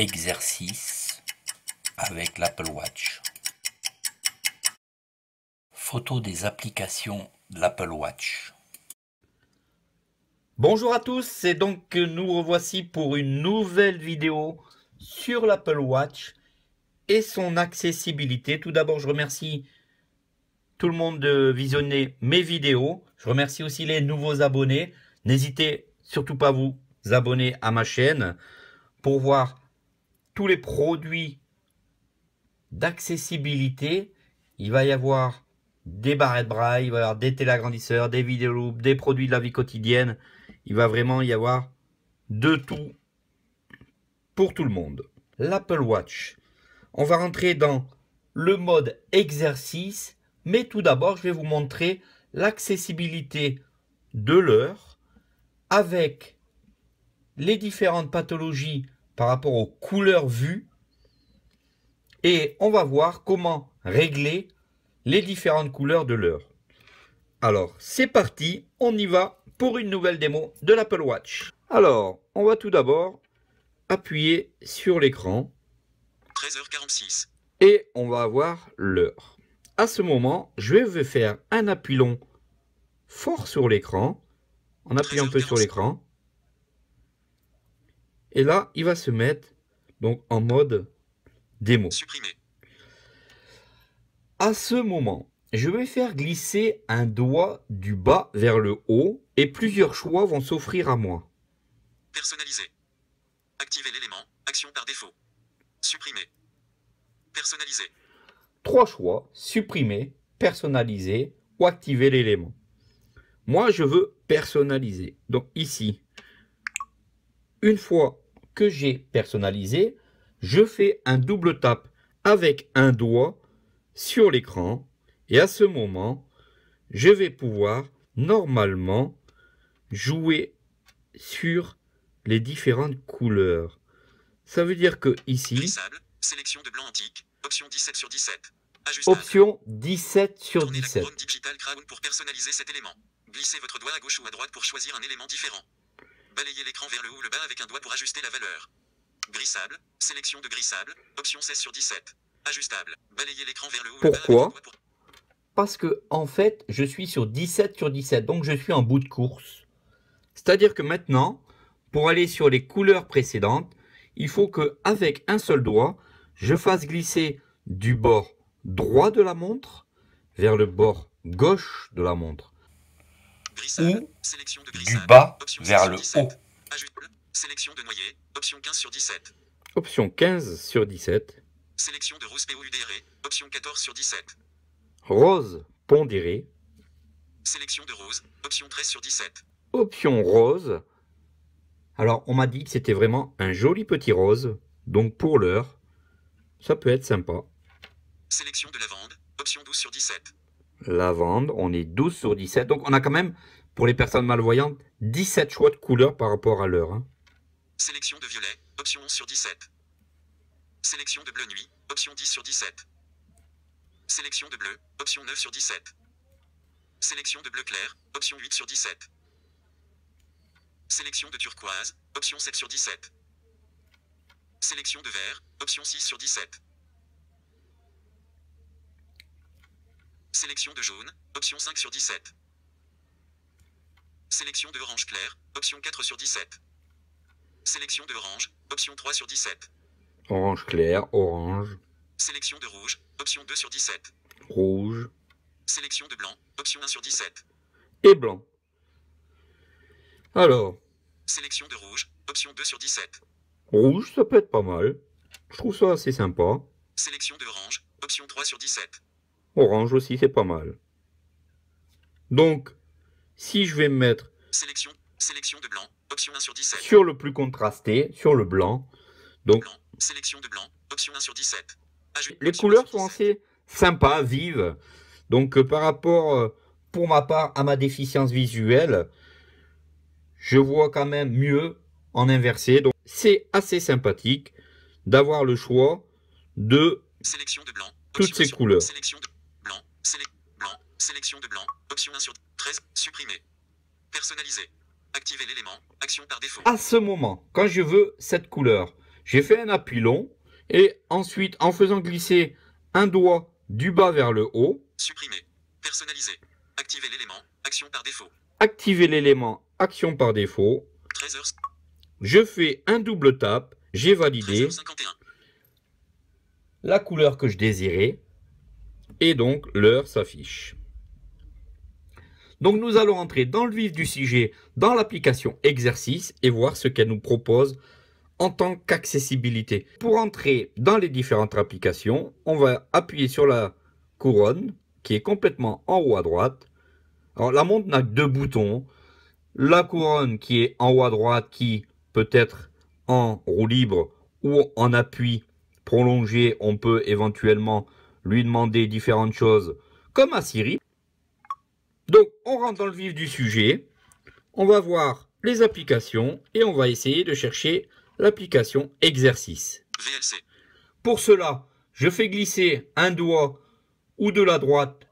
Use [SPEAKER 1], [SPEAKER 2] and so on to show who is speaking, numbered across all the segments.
[SPEAKER 1] Exercice avec l'Apple Watch. Photo des applications de l'Apple Watch. Bonjour à tous, c'est donc nous revoici pour une nouvelle vidéo sur l'Apple Watch et son accessibilité. Tout d'abord, je remercie tout le monde de visionner mes vidéos. Je remercie aussi les nouveaux abonnés. N'hésitez surtout pas à vous abonner à ma chaîne pour voir les produits d'accessibilité, il va y avoir des barrettes braille, il va y avoir des téléagrandisseurs, des vidéos, des produits de la vie quotidienne. Il va vraiment y avoir de tout pour tout le monde. L'Apple Watch. On va rentrer dans le mode exercice, mais tout d'abord, je vais vous montrer l'accessibilité de l'heure avec les différentes pathologies par rapport aux couleurs vues. Et on va voir comment régler les différentes couleurs de l'heure. Alors, c'est parti, on y va pour une nouvelle démo de l'Apple Watch. Alors, on va tout d'abord appuyer sur l'écran. 13h46. Et on va avoir l'heure. À ce moment, je vais faire un appui long fort sur l'écran, en appuyant un peu sur l'écran, et là, il va se mettre donc en mode démo. Supprimer. À ce moment, je vais faire glisser un doigt du bas vers le haut et plusieurs choix vont s'offrir à moi. Personnaliser. Activer l'élément. Action par défaut. Supprimer. Personnaliser. Trois choix. Supprimer, personnaliser ou activer l'élément. Moi, je veux personnaliser. Donc ici, une fois que j'ai personnalisé, je fais un double tap avec un doigt sur l'écran et à ce moment, je vais pouvoir normalement jouer sur les différentes couleurs. Ça veut dire que ici,
[SPEAKER 2] sélection de blanc antique, option 17 sur 17. sur pour personnaliser cet élément. Glissez votre doigt à gauche ou à droite pour choisir un élément différent. Balayer l'écran vers le haut ou le bas avec un doigt pour ajuster la valeur. Grissable. Sélection de grissable. Option 16 sur 17. Ajustable. Balayer l'écran vers le haut. Pourquoi le bas pour...
[SPEAKER 1] Parce que, en fait, je suis sur 17 sur 17. Donc, je suis en bout de course. C'est-à-dire que maintenant, pour aller sur les couleurs précédentes, il faut que, avec un seul doigt, je fasse glisser du bord droit de la montre vers le bord gauche de la montre ou du bas vers le
[SPEAKER 2] haut. Sélection de noyer, option 15 sur 17.
[SPEAKER 1] Option 15 sur 17.
[SPEAKER 2] Sélection de rose POUDRE, option 14 sur 17.
[SPEAKER 1] Rose pondéré. Sélection de rose, option 13 sur 17. Option rose. Alors, on m'a dit que c'était vraiment un joli petit rose. Donc, pour l'heure, ça peut être sympa. Sélection de lavande, option 12 sur 17 lavande. On est 12 sur 17. Donc, on a quand même, pour les personnes malvoyantes, 17 choix de couleurs par rapport à l'heure. Hein.
[SPEAKER 2] Sélection de violet, option 11 sur 17. Sélection de bleu nuit, option 10 sur 17. Sélection de bleu, option 9 sur 17. Sélection de bleu clair, option 8 sur 17. Sélection de turquoise, option 7 sur 17. Sélection de vert, option 6 sur 17. Sélection de jaune, option 5 sur 17. Sélection de orange clair, option 4 sur 17. Sélection de orange, option 3 sur 17.
[SPEAKER 1] Orange clair, orange.
[SPEAKER 2] Sélection de rouge, option 2 sur 17.
[SPEAKER 1] Rouge.
[SPEAKER 2] Sélection de blanc, option 1 sur 17.
[SPEAKER 1] Et blanc. Alors. Sélection de rouge,
[SPEAKER 2] option 2 sur 17.
[SPEAKER 1] Rouge, ça peut être pas mal. Je trouve ça assez sympa.
[SPEAKER 2] Sélection de orange, option 3 sur 17.
[SPEAKER 1] Orange aussi, c'est pas mal. Donc, si je vais mettre sur, le plus contrasté, sur le blanc, donc les couleurs sont assez sympas, vives. Donc, euh, par rapport, euh, pour ma part, à ma déficience visuelle, je vois quand même mieux en inversé. Donc, c'est assez sympathique d'avoir le choix
[SPEAKER 2] de, sélection de blanc, toutes ces couleurs. Sélection de blanc. Option 1 sur 13. Supprimer. Personnaliser. Activer l'élément.
[SPEAKER 1] Action par défaut. À ce moment, quand je veux cette couleur, j'ai fait un appui long et ensuite, en faisant glisser un doigt du bas vers le haut. Supprimer. Personnaliser. Activer l'élément. Action par défaut. Activer l'élément. Action par défaut. 13 heures. Je fais un double tap. J'ai validé la couleur que je désirais. Et donc l'heure s'affiche. Donc nous allons entrer dans le vif du sujet, dans l'application exercice et voir ce qu'elle nous propose en tant qu'accessibilité. Pour entrer dans les différentes applications, on va appuyer sur la couronne qui est complètement en haut à droite. Alors la montre n'a que deux boutons. La couronne qui est en haut à droite qui peut être en roue libre ou en appui prolongé. On peut éventuellement lui demander différentes choses comme à Siri. Donc, on rentre dans le vif du sujet. On va voir les applications et on va essayer de chercher l'application exercice. Pour cela, je fais glisser un doigt ou de la droite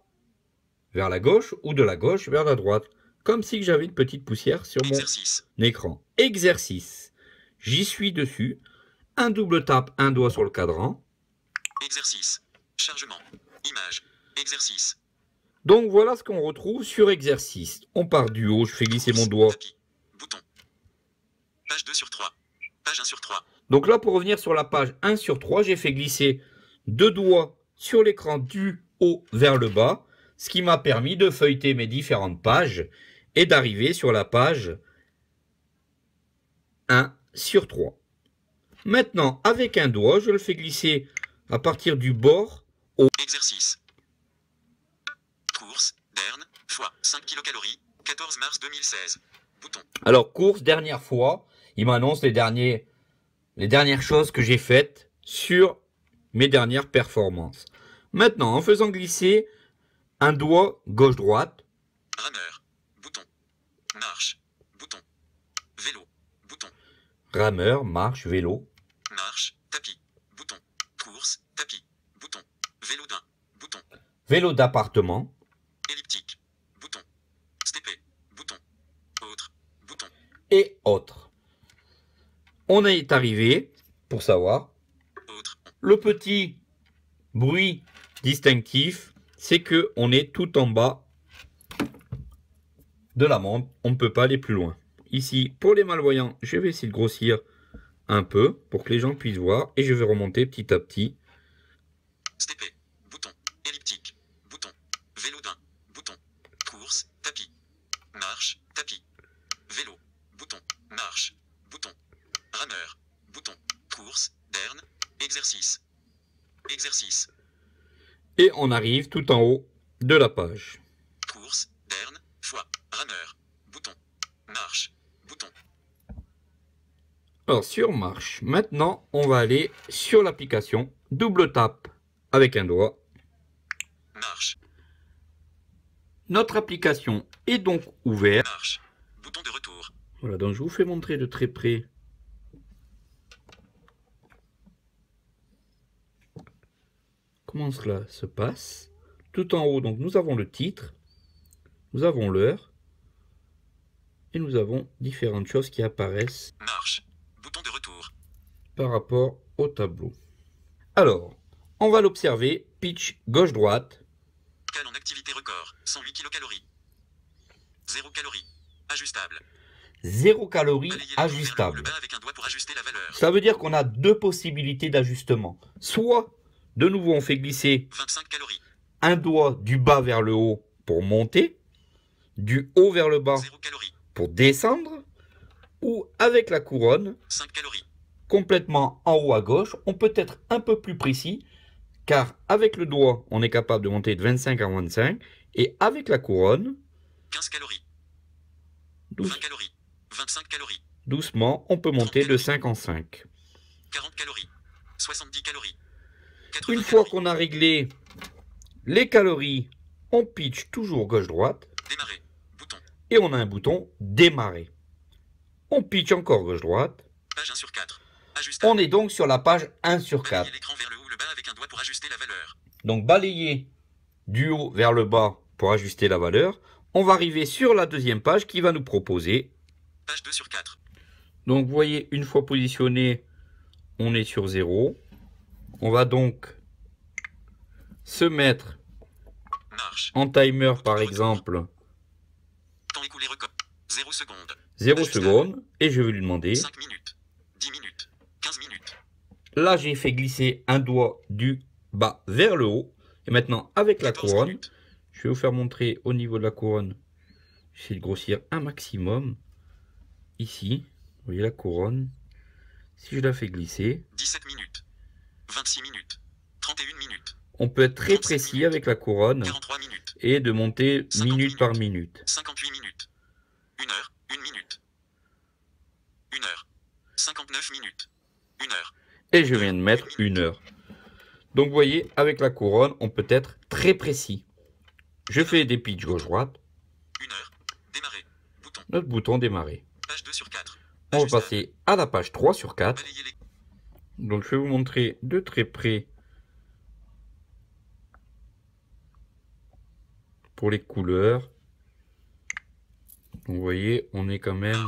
[SPEAKER 1] vers la gauche ou de la gauche vers la droite, comme si j'avais une petite poussière sur mon écran. Exercice. J'y suis dessus. Un double tape, un doigt sur le cadran. Exercice. Chargement. Image. Exercice. Donc voilà ce qu'on retrouve sur exercice. On part du haut, je fais glisser mon doigt. Bouton. Page 2 sur 3. Page 1 sur 3. Donc là, pour revenir sur la page 1 sur 3, j'ai fait glisser deux doigts sur l'écran du haut vers le bas, ce qui m'a permis de feuilleter mes différentes pages et d'arriver sur la page 1 sur 3. Maintenant, avec un doigt, je le fais glisser à partir du bord au exercice. Course,
[SPEAKER 2] fois 5 kilocalories, 14 mars 2016.
[SPEAKER 1] Bouton. Alors, course, dernière fois, il m'annonce les, derniers, les dernières choses que j'ai faites sur mes dernières performances. Maintenant, en faisant glisser un doigt gauche-droite. Rameur, bouton. Marche, bouton. Vélo, bouton. Rameur, marche, vélo. Marche, tapis, bouton. Course, tapis, bouton. Vélo d'un, bouton. Vélo d'appartement. et autres. On est arrivé, pour savoir, le petit bruit distinctif, c'est que on est tout en bas de la montre, on ne peut pas aller plus loin. Ici, pour les malvoyants, je vais essayer de grossir un peu pour que les gens puissent voir et je vais remonter petit à petit. exercice. Et on arrive tout en haut de la page. Course, bouton, marche, bouton. Alors sur marche, maintenant on va aller sur l'application, double tape avec un doigt. Marche. Notre application est donc ouverte. Bouton de retour. Voilà, donc je vous fais montrer de très près comment cela se passe. Tout en haut, donc nous avons le titre, nous avons l'heure, et nous avons différentes choses qui apparaissent Marche. Bouton de retour. par rapport au tableau. Alors, on va l'observer, pitch gauche-droite. Cal en activité record, 108 0 calories, ajustable. 0 ajustable. Ça veut dire qu'on a deux possibilités d'ajustement. Soit de nouveau, on fait glisser un doigt du bas vers le haut pour monter, du haut vers le bas pour descendre, ou avec la couronne complètement en haut à gauche, on peut être un peu plus précis, car avec le doigt, on est capable de monter de 25 à 25, et avec la couronne Doucement, on peut monter de 5 en 5. 40 calories. 70 calories. Une fois qu'on a réglé les calories, on pitch toujours gauche-droite. Démarrer. Bouton. Et on a un bouton démarrer. On pitch encore gauche-droite. sur 4. On est donc sur la page 1 sur 4. le bas avec un doigt pour ajuster la valeur. Donc balayer du haut vers le bas pour ajuster la valeur. On va arriver sur la deuxième page qui va nous proposer. Page 2 sur 4. Donc vous voyez, une fois positionné, on est sur 0. On va donc se mettre en timer par exemple. 0 secondes. Et je vais lui demander. minutes. 10 minutes. 15 minutes. Là, j'ai fait glisser un doigt du bas vers le haut. Et maintenant, avec la couronne, je vais vous faire montrer au niveau de la couronne. J'essaie de grossir un maximum. Ici, vous voyez la couronne. Si je la fais glisser. 17 minutes. 26 minutes. 31 minutes. On peut être très précis minutes, avec la couronne et de monter minute minutes, par minute. 58 minutes. 1 heure, 1 minute. 1 heure. 59 minutes. 1 heure. Et je viens de mettre 1 heure. Donc vous voyez, avec la couronne, on peut être très précis. Je fais des pitches gauche-droite. 1 heure. Démarrer. Bouton. Notre bouton démarrer. Page 2 sur 4. On va passer à la page 3 sur 4. Balayer les donc je vais vous montrer de très près pour les couleurs. Vous voyez, on est quand même...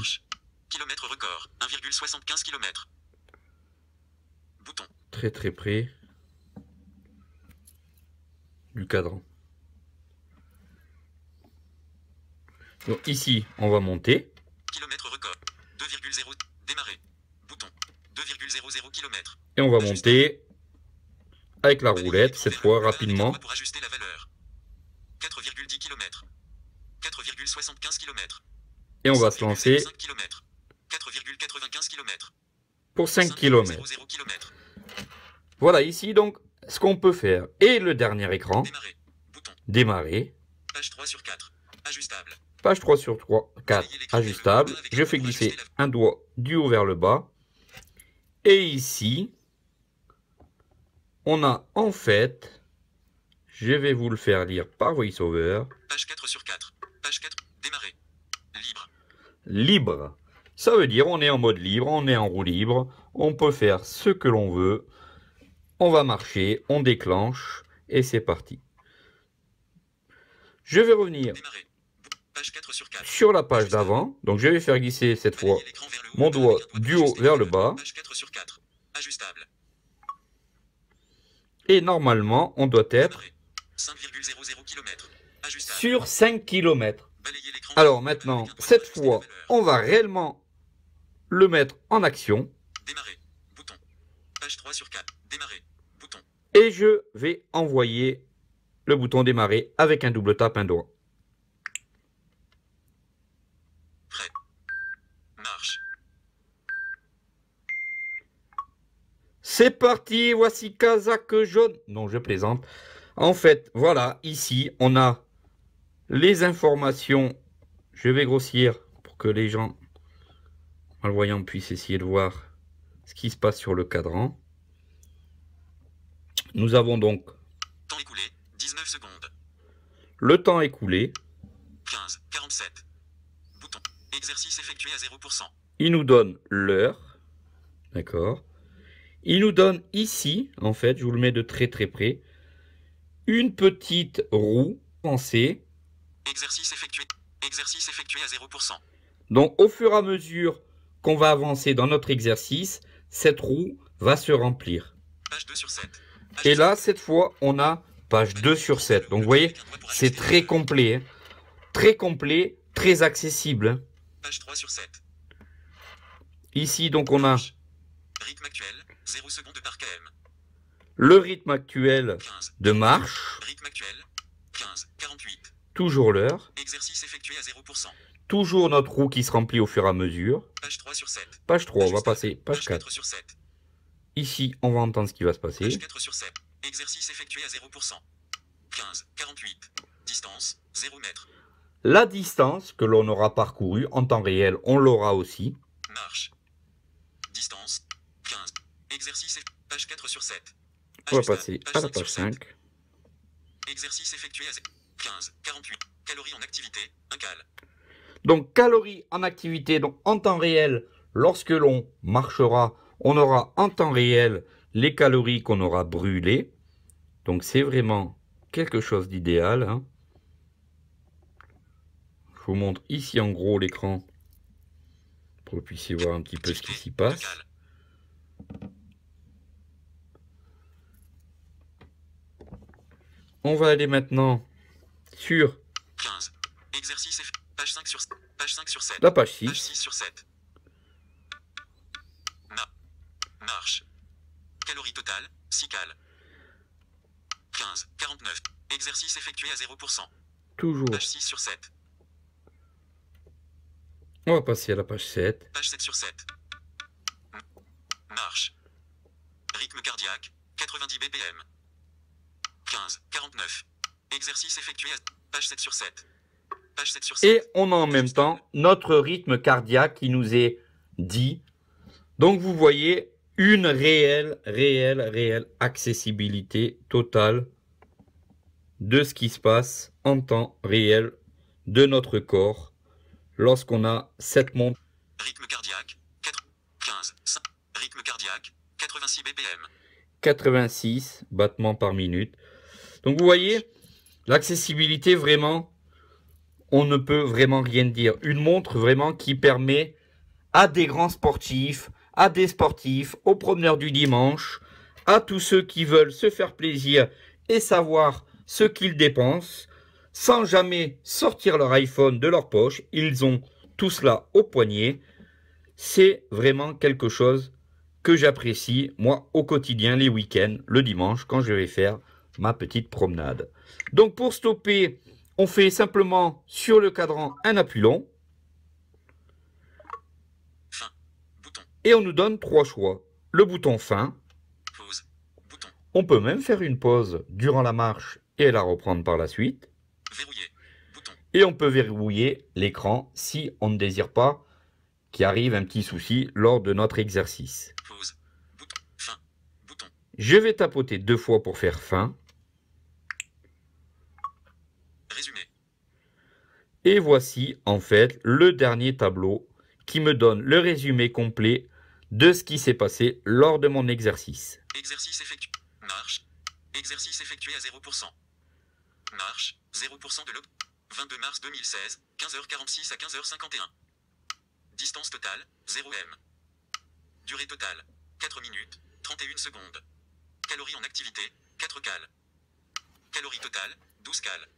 [SPEAKER 2] Kilomètre record, 1,75 km.
[SPEAKER 1] Bouton. Très très près du cadran. Donc ici, on va monter. Kilomètre record, 2,0, démarrer km. Et on va monter avec la roulette, cette fois rapidement. 4,10 km. km. Et on va se lancer. Pour 5 km. Voilà ici donc ce qu'on peut faire. Et le dernier écran. Démarrer. Page 3 sur 4. Page 3 sur 4, ajustable. Je fais glisser un doigt du haut vers le bas. Et ici, on a en fait, je vais vous le faire lire par VoiceOver. Page 4 sur 4. Page 4, démarrer. Libre. Libre. Ça veut dire on est en mode libre, on est en roue libre, on peut faire ce que l'on veut. On va marcher, on déclenche et c'est parti. Je vais revenir sur, la page d'avant. Donc je vais faire glisser cette fois mon doigt du haut vers le bas. Et normalement, on doit être sur 5 km. Alors maintenant, cette fois, on va réellement le mettre en action. Et je vais envoyer le bouton démarrer avec un double tap, un doigt. C'est parti, voici Kazakh jaune. Non, je plaisante. En fait, voilà, ici, on a les informations. Je vais grossir pour que les gens en voyant, puissent essayer de voir ce qui se passe sur le cadran. Nous avons donc... Temps écoulé, secondes. Le temps écoulé. 15, Bouton. Exercice effectué à 0%. Il nous donne l'heure. D'accord. Il nous donne ici, en fait, je vous le mets de très très près, une petite roue pensée. Exercice effectué. Exercice effectué à 0%. Donc au fur et à mesure qu'on va avancer dans notre exercice, cette roue va se remplir. Page 2 sur 7. et là, cette fois, on a page 2 sur 7. Donc vous voyez, c'est très complet. Hein. Très complet, très accessible. Hein.
[SPEAKER 2] Page 3 sur 7.
[SPEAKER 1] Ici, donc on a... Rythme actuel. 0 secondes par km. Le rythme actuel 15. de marche. Rythme actuel 15, 48. Toujours l'heure. Exercice effectué à 0%. Toujours notre roue qui se remplit au fur et à mesure. Page 3 sur 7. Page 3, on va passer page, page 4. 4. sur 7. Ici, on va entendre ce qui va se passer. Page 4 sur 7.
[SPEAKER 2] Exercice effectué à 0%. 15, 48. Distance, 0
[SPEAKER 1] mètre. La distance que l'on aura parcourue en temps réel, on l'aura aussi.
[SPEAKER 2] Marche. Distance, Exercice page 4 sur 7.
[SPEAKER 1] On va passer à la page 5.
[SPEAKER 2] Exercice effectué à 15, 48. Calories en
[SPEAKER 1] activité, un cal. Donc calories en activité, donc en temps réel, lorsque l'on marchera, on aura en temps réel les calories qu'on aura brûlées. Donc c'est vraiment quelque chose d'idéal. Hein. Je vous montre ici en gros l'écran pour que vous puissiez voir un petit peu ce qui s'y passe. On va aller maintenant sur
[SPEAKER 2] 15. Exercice F... page 5 sur page 5 sur 7. La page 6. Page 6 sur 7. Marche. Calorie totale, 6 cal. 15, 49. Exercice effectué à 0%. Toujours. Page 6 sur 7.
[SPEAKER 1] On va passer à la page 7.
[SPEAKER 2] Page 7 sur 7. Marche. Rythme cardiaque, 90 BPM. 15, 49. Exercice effectué à page 7 sur 7.
[SPEAKER 1] Page 7 sur 7. Et on a en même temps notre rythme cardiaque qui nous est dit. Donc vous voyez une réelle, réelle, réelle accessibilité totale de ce qui se passe en temps réel de notre corps lorsqu'on a cette montre. Rythme cardiaque, 4, 15, rythme cardiaque, 86 BPM. 86 battements par minute. Donc vous voyez, l'accessibilité, vraiment, on ne peut vraiment rien dire. Une montre vraiment qui permet à des grands sportifs, à des sportifs, aux promeneurs du dimanche, à tous ceux qui veulent se faire plaisir et savoir ce qu'ils dépensent, sans jamais sortir leur iPhone de leur poche. Ils ont tout cela au poignet. C'est vraiment quelque chose que j'apprécie, moi, au quotidien, les week-ends, le dimanche, quand je vais faire ma petite promenade. Donc pour stopper, on fait simplement sur le cadran un appui long. Et on nous donne trois choix. Le bouton fin. On peut même faire une pause durant la marche et la reprendre par la suite. Et on peut verrouiller l'écran si on ne désire pas qu'il arrive un petit souci lors de notre exercice. Je vais tapoter deux fois pour faire fin résumé. Et voici en fait le dernier tableau qui me donne le résumé complet de ce qui s'est passé lors de mon exercice.
[SPEAKER 2] Exercice effectué. Marche. Exercice effectué à 0%. Marche. 0% de l'eau. 22 mars 2016, 15h46 à 15h51. Distance totale, 0 m. Durée totale, 4 minutes, 31 secondes. Calories en activité, 4 cales. Calories totales, 12 cales.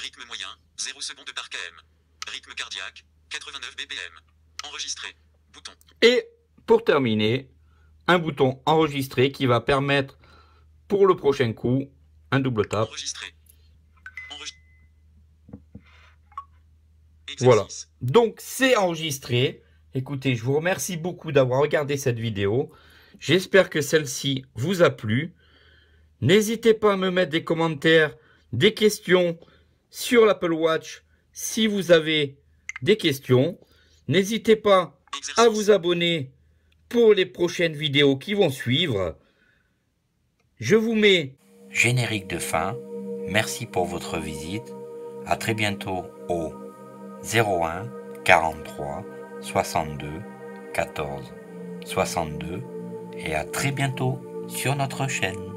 [SPEAKER 2] Rythme moyen, 0 secondes par km. Rythme cardiaque, 89
[SPEAKER 1] BPM. Enregistré. Bouton. Et pour terminer, un bouton enregistré qui va permettre pour le prochain coup un double tap. Enregistré, Voilà. Donc c'est enregistré. Écoutez, je vous remercie beaucoup d'avoir regardé cette vidéo. J'espère que celle-ci vous a plu. N'hésitez pas à me mettre des commentaires, des questions sur l'Apple Watch si vous avez des questions. N'hésitez pas à vous abonner pour les prochaines vidéos qui vont suivre. Je vous mets... Générique de fin, merci pour votre visite, à très bientôt au 01 43 62 14 62 et à très
[SPEAKER 2] bientôt sur notre chaîne.